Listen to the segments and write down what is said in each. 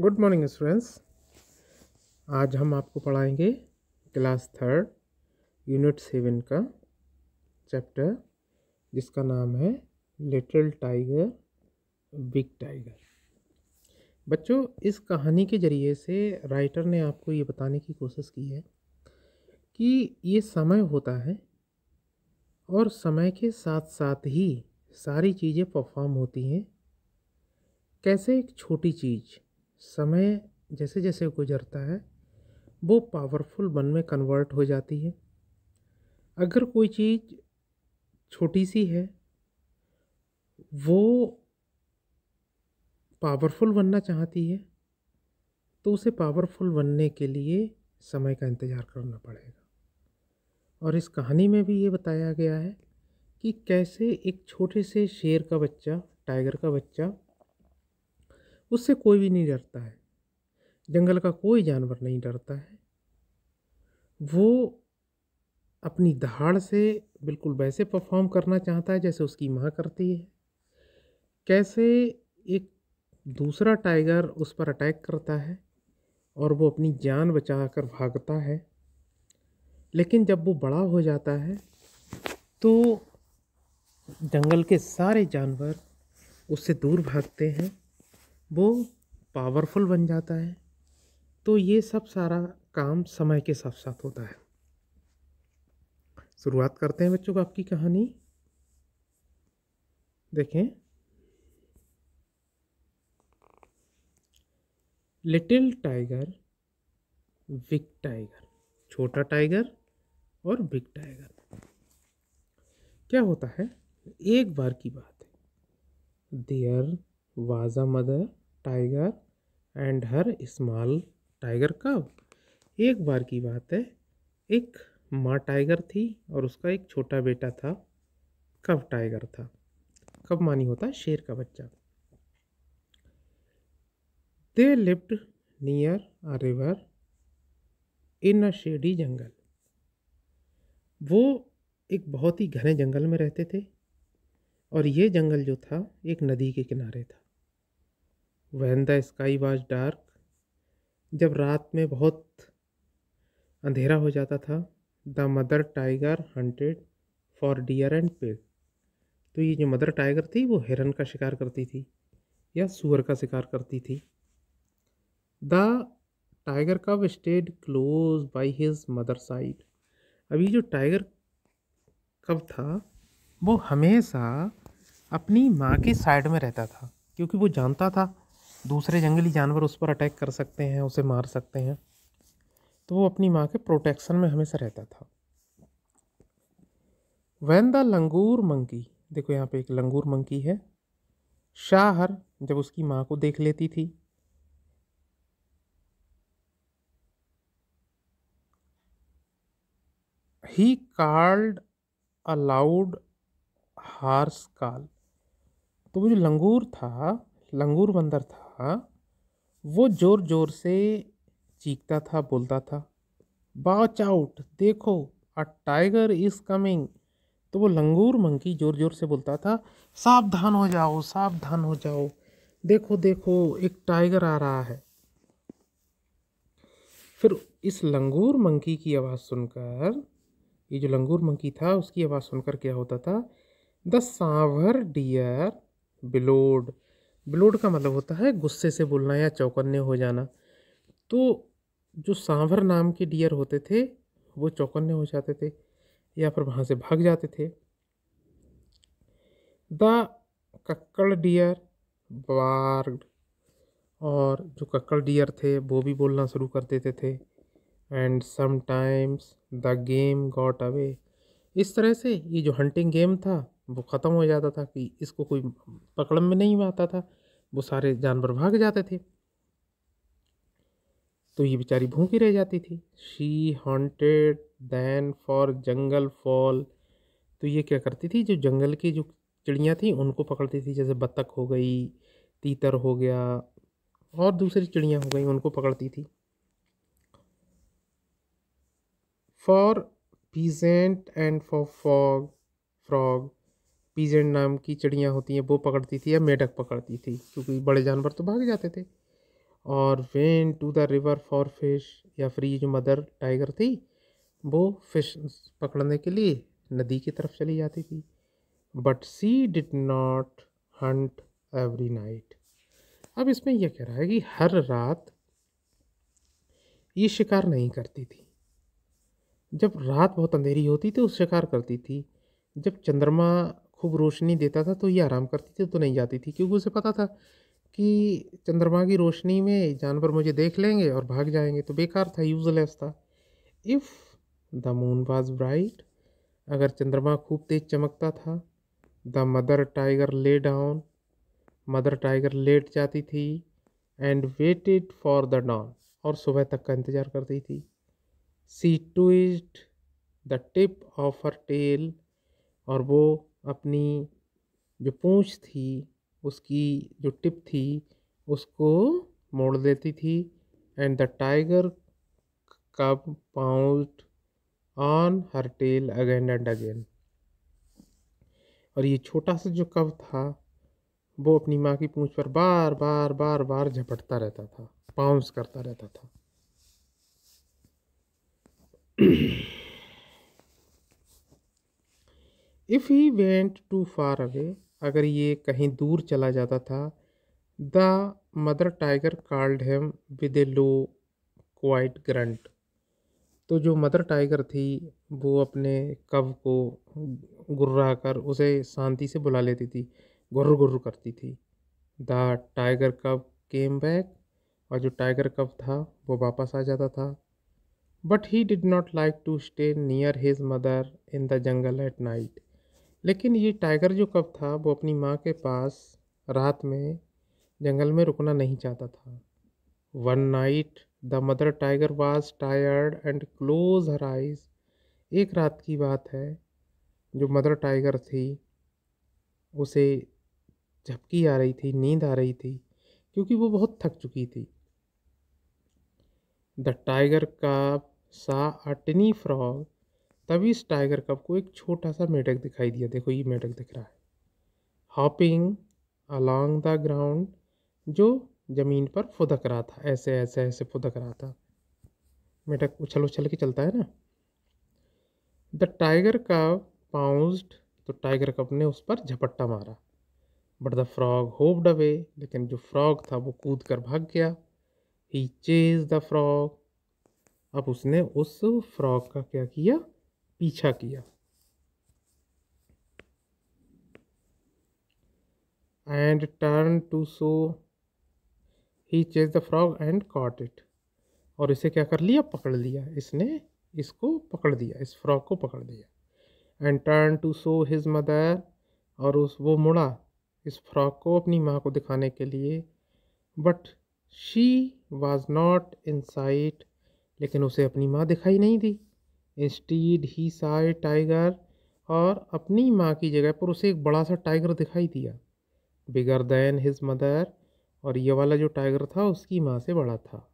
good morning students आज हम आपको पढ़ाएंगे क्लास थर्ड यूनिट सेवन का चैप्टर जिसका नाम है लिटिल टाइगर बिग टाइगर बच्चों इस कहानी के ज़रिए से राइटर ने आपको ये बताने की कोशिश की है कि ये समय होता है और समय के साथ साथ ही सारी चीज़ें परफॉर्म होती हैं कैसे एक छोटी चीज़ समय जैसे जैसे गुजरता है वो पावरफुल मन में कन्वर्ट हो जाती है अगर कोई चीज़ छोटी सी है वो पावरफुल बनना चाहती है तो उसे पावरफुल बनने के लिए समय का इंतज़ार करना पड़ेगा और इस कहानी में भी ये बताया गया है कि कैसे एक छोटे से शेर का बच्चा टाइगर का बच्चा उससे कोई भी नहीं डरता है जंगल का कोई जानवर नहीं डरता है वो अपनी दहाड़ से बिल्कुल वैसे परफॉर्म करना चाहता है जैसे उसकी माँ करती है कैसे एक दूसरा टाइगर उस पर अटैक करता है और वो अपनी जान बचा कर भागता है लेकिन जब वो बड़ा हो जाता है तो जंगल के सारे जानवर उससे दूर भागते हैं वो पावरफुल बन जाता है तो ये सब सारा काम समय के साथ साथ होता है शुरुआत करते हैं बच्चों को आपकी कहानी देखें लिटिल टाइगर बिग टाइगर छोटा टाइगर और बिग टाइगर क्या होता है एक बार की बात है there was a mother tiger and her small tiger cub एक बार की बात है एक माँ टाइगर थी और उसका एक छोटा बेटा था कब टाइगर था कब मानी होता है शेर का बच्चा they lived near a river in a shady jungle वो एक बहुत ही घने जंगल में रहते थे और ये जंगल जो था एक नदी के किनारे था when the sky was dark जब रात में बहुत अंधेरा हो जाता था the mother tiger hunted for deer and पेड़ तो ये जो मदर टाइगर थी वो हिरन का शिकार करती थी या सुअर का शिकार करती थी the tiger cub stayed close by his mother side अभी जो टाइगर कब था वो हमेशा अपनी माँ के साइड में रहता था क्योंकि वो जानता था दूसरे जंगली जानवर उस पर अटैक कर सकते हैं उसे मार सकते हैं तो वो अपनी माँ के प्रोटेक्शन में हमेशा रहता था वैन द लंगूर मंकी देखो यहाँ पे एक लंगूर मंकी है शाहर जब उसकी माँ को देख लेती थी ही कार्ड अलाउड हार्स काल तो वो जो लंगूर था लंगूर बंदर था था वो ज़ोर ज़ोर से चीखता था बोलता था वॉच आउट देखो अ टाइगर इज़ कमिंग तो वो लंगूर मंकी ज़ोर ज़ोर से बोलता था सावधान हो जाओ सावधान हो जाओ देखो देखो एक टाइगर आ रहा है फिर इस लंगूर मंकी की आवाज़ सुनकर ये जो लंगूर मंकी था उसकी आवाज़ सुनकर क्या होता था द सावर डियर बिलोड ब्लोड का मतलब होता है गुस्से से बोलना या चौकन्ने हो जाना तो जो सांभर नाम के डियर होते थे वो चौकन्ने हो जाते थे या फिर वहाँ से भाग जाते थे द कक्कड़ डियर बार्ड और जो कक्कड़ डियर थे वो भी बोलना शुरू कर देते थे and sometimes the game got away इस तरह से ये जो हंटिंग गेम था वो ख़त्म हो जाता था कि इसको कोई पकड़ में नहीं आता था वो सारे जानवर भाग जाते थे तो ये बेचारी भूखी रह जाती थी she hunted then for jungle fowl तो ये क्या करती थी जो जंगल की जो चिड़ियाँ थी उनको पकड़ती थी जैसे बत्तख हो गई तीतर हो गया और दूसरी चिड़ियाँ हो गई उनको पकड़ती थी for pheasant and for fog frog pheasant नाम की चिड़ियाँ होती हैं वो पकड़ती थी या मेढक पकड़ती थी क्योंकि बड़े जानवर तो भाग जाते थे और went to the river for fish या फ्री जो मदर टाइगर थी वो फिश पकड़ने के लिए नदी की तरफ चली जाती थी but she did not hunt every night अब इसमें यह कह रहा है कि हर रात ये शिकार नहीं करती थी जब रात बहुत अंधेरी होती थी उस शिकार करती थी जब चंद्रमा खूब रोशनी देता था तो ये आराम करती थी तो नहीं जाती थी क्योंकि उसे पता था कि चंद्रमा की रोशनी में जानवर मुझे देख लेंगे और भाग जाएंगे तो बेकार था यूजलेस था if the moon was bright अगर चंद्रमा खूब तेज चमकता था the mother tiger lay down mother tiger लेट जाती थी and waited for the dawn और सुबह तक का इंतज़ार करती थी she too is the tip of her tail और वो अपनी जो पूंछ थी उसकी जो टिप थी उसको मोड़ देती थी and the tiger cub pounced on her tail again and again और ये छोटा सा जो कव था वो अपनी माँ की पूँछ पर बार बार बार बार झपटता रहता था पाउंस करता रहता था if he went too far away अगर ये कहीं दूर चला जाता था the mother tiger called him with a low quiet grunt तो जो मदर टाइगर थी वो अपने कव को गुर्रा कर उसे शांति से बुला लेती थी गुर्र गुर्र करती थी द टाइगर कव केम बैक और जो टाइगर कव था वो वापस आ जाता था but he did not like to stay near his mother in the jungle at night लेकिन ये टाइगर जो कब था वो अपनी माँ के पास रात में जंगल में रुकना नहीं चाहता था one night the mother tiger was tired and closed her eyes एक रात की बात है जो मदर टाइगर थी उसे झपकी आ रही थी नींद आ रही थी क्योंकि वो बहुत थक चुकी थी द टाइगर का सा अटनी फ्रॉग तभी इस टाइगर कप को एक छोटा सा मेढक दिखाई दिया देखो ये मेढक दिख रहा है हॉपिंग अलॉन्ग द ग्राउंड जो ज़मीन पर फुदक रहा था ऐसे ऐसे ऐसे फुदक रहा था मेढक उछल उछल के चलता है ना द टाइगर कप पाउंस्ड तो टाइगर कप ने उस पर झपट्टा मारा but the frog hope away लेकिन जो फ्रॉग था वो कूद कर भाग गया ही चेज द फ्रॉग अब उसने उस फ्रॉग का क्या किया पीछा किया and turn to show he chase the frog and caught it और इसे क्या कर लिया पकड़ लिया इसने इसको पकड़ दिया इस फ्रॉग को पकड़ दिया and turn to show his mother और उस वो मुड़ा इस फ्रॉग को अपनी माँ को दिखाने के लिए but she was not in sight लेकिन उसे अपनी माँ दिखाई नहीं दी स्टीड ही साय टाइगर और अपनी माँ की जगह पर उसे एक बड़ा सा टाइगर दिखाई दिया बिगर दैन हिज मदर और ये वाला जो टाइगर था उसकी माँ से बड़ा था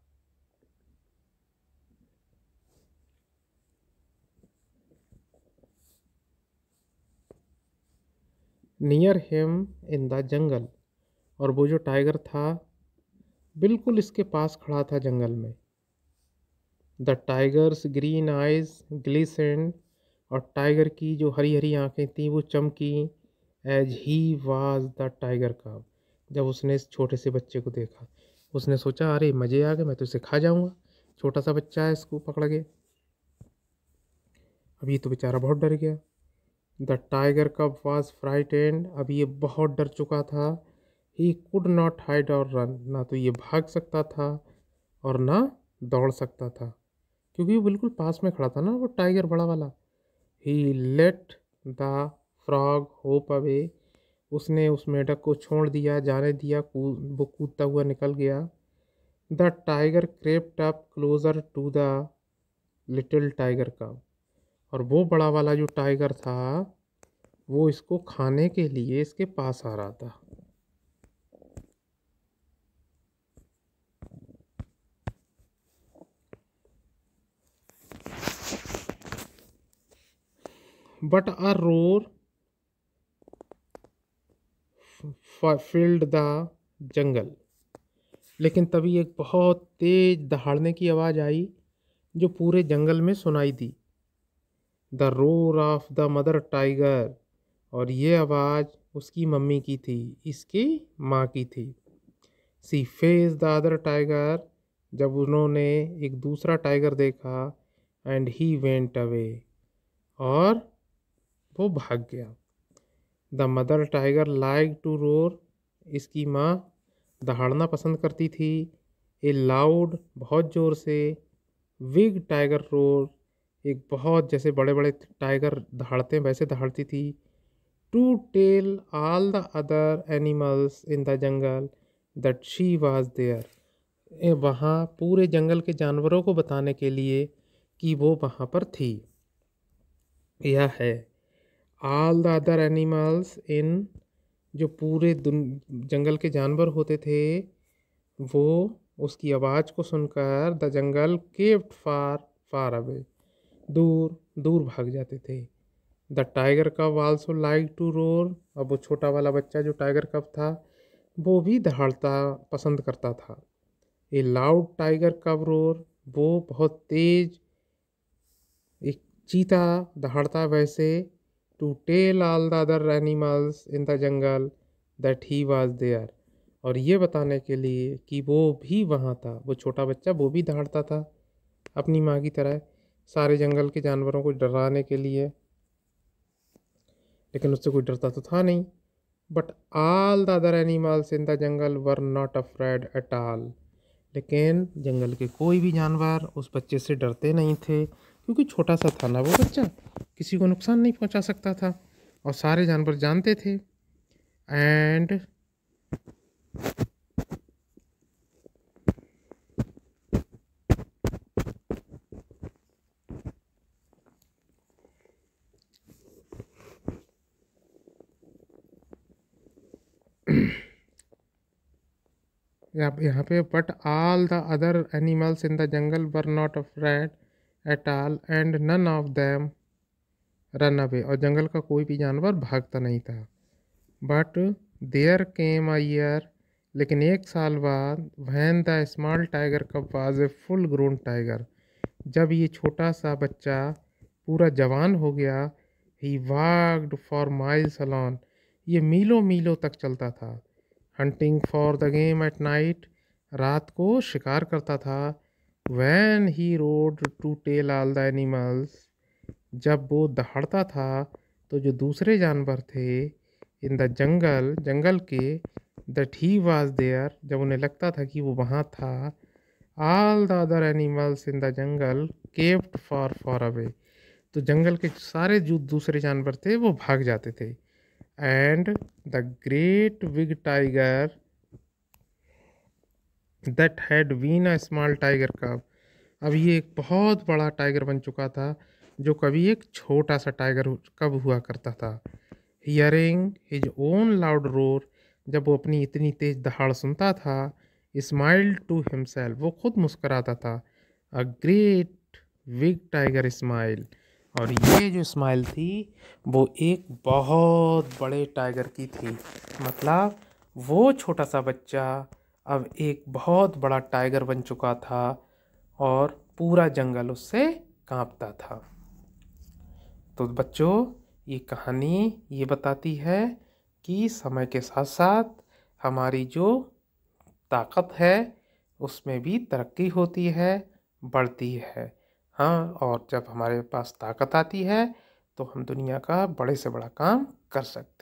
near him in the jungle और वो जो टाइगर था बिल्कुल इसके पास खड़ा था जंगल में the tiger's green eyes glistened और टाइगर की जो हरी हरी आँखें थीं वो चमकी as he was the tiger का जब उसने इस छोटे से बच्चे को देखा उसने सोचा अरे मज़े आ गए मैं तो इसे खा जाऊँगा छोटा सा बच्चा है इसको पकड़ के अभी तो बेचारा बहुत डर गया the tiger cub was and अब ये बहुत डर चुका था he could not hide or run ना तो ये भाग सकता था और ना दौड़ सकता था क्योंकि वो बिल्कुल पास में खड़ा था ना वो टाइगर बड़ा वाला he let the frog hope away उसने उस मेढक को छोड़ दिया जाने दिया वो कूदता हुआ निकल गया the tiger crept up closer to the little tiger का और वो बड़ा वाला जो टाइगर था वो इसको खाने के लिए इसके पास आ रहा था but a roar filled the jungle लेकिन तभी एक बहुत तेज दहाड़ने की आवाज़ आई जो पूरे जंगल में सुनाई दी the roar of the mother tiger और ये आवाज़ उसकी मम्मी की थी इसकी माँ की थी she faced the other tiger जब उन्होंने एक दूसरा टाइगर देखा एंड ही वेंट अवे और वो भाग गया the mother tiger liked to roar इसकी माँ दहाड़ना पसंद करती थी ए लाउड बहुत ज़ोर से विग टाइगर रोर एक बहुत जैसे बड़े बड़े टाइगर दहाड़ते हैं वैसे दहाड़ती थी to tell all the other animals in the jungle that she was there वहाँ पूरे जंगल के जानवरों को बताने के लिए कि वो वहाँ पर थी यह है all the other animals in जो पूरे जंगल के जानवर होते थे वो उसकी आवाज़ को सुनकर the jungle caved far far away दूर दूर भाग जाते थे the tiger cub also liked to roar अब वो छोटा वाला बच्चा जो टाइगर कब था वो भी दहाड़ता पसंद करता था a loud tiger cub roar वो बहुत तेज एक चीता दहाड़ता वैसे to tell all the other animals in the jungle that he was there और ये बताने के लिए कि वो भी वहाँ था वो छोटा बच्चा वो भी दहाड़ता था अपनी माँ की तरह सारे जंगल के जानवरों को डराने के लिए लेकिन उससे कोई डरता तो था नहीं but all the other animals in the jungle were not afraid at all लेकिन जंगल के कोई भी जानवर उस बच्चे से डरते नहीं थे क्योंकि छोटा सा था ना वो बच्चा किसी को नुकसान नहीं पहुंचा सकता था और सारे जानवर जानते थे एंड यहाँ पे but all the other animals in the jungle were not afraid at all and none of them ran away और जंगल का कोई भी जानवर भागता नहीं था but there came a year लेकिन एक साल बाद when the small tiger cub was a full grown tiger जब ये छोटा सा बच्चा पूरा जवान हो गया he walked for miles alone ये मीलों मीलों तक चलता था hunting for the game at night रात को शिकार करता था when he roared to tell all the animals जब वो दहाड़ता था तो जो दूसरे जानवर थे इन द जंगल जंगल के दैट ही वाज देयर जब उन्हें लगता था कि वो वहाँ था all the other animals in the jungle kept far far away तो जंगल के सारे जो दूसरे जानवर थे वो भाग जाते थे and the great big tiger that had been a small tiger cub अब ये एक बहुत बड़ा टाइगर बन चुका था जो कभी एक छोटा सा टाइगर कब हुआ करता था hearing his own loud roar जब वो अपनी इतनी तेज़ दहाड़ सुनता था स्माइल टू हिमसेल्फ वो खुद मुस्कराता था a great big tiger smile और ये जो स्माइल थी वो एक बहुत बड़े टाइगर की थी मतलब वो छोटा सा बच्चा अब एक बहुत बड़ा टाइगर बन चुका था और पूरा जंगल उससे कांपता था तो बच्चों ये कहानी ये बताती है कि समय के साथ साथ हमारी जो ताकत है उसमें भी तरक्की होती है बढ़ती है हाँ और जब हमारे पास ताकत आती है तो हम दुनिया का बड़े से बड़ा काम कर सकते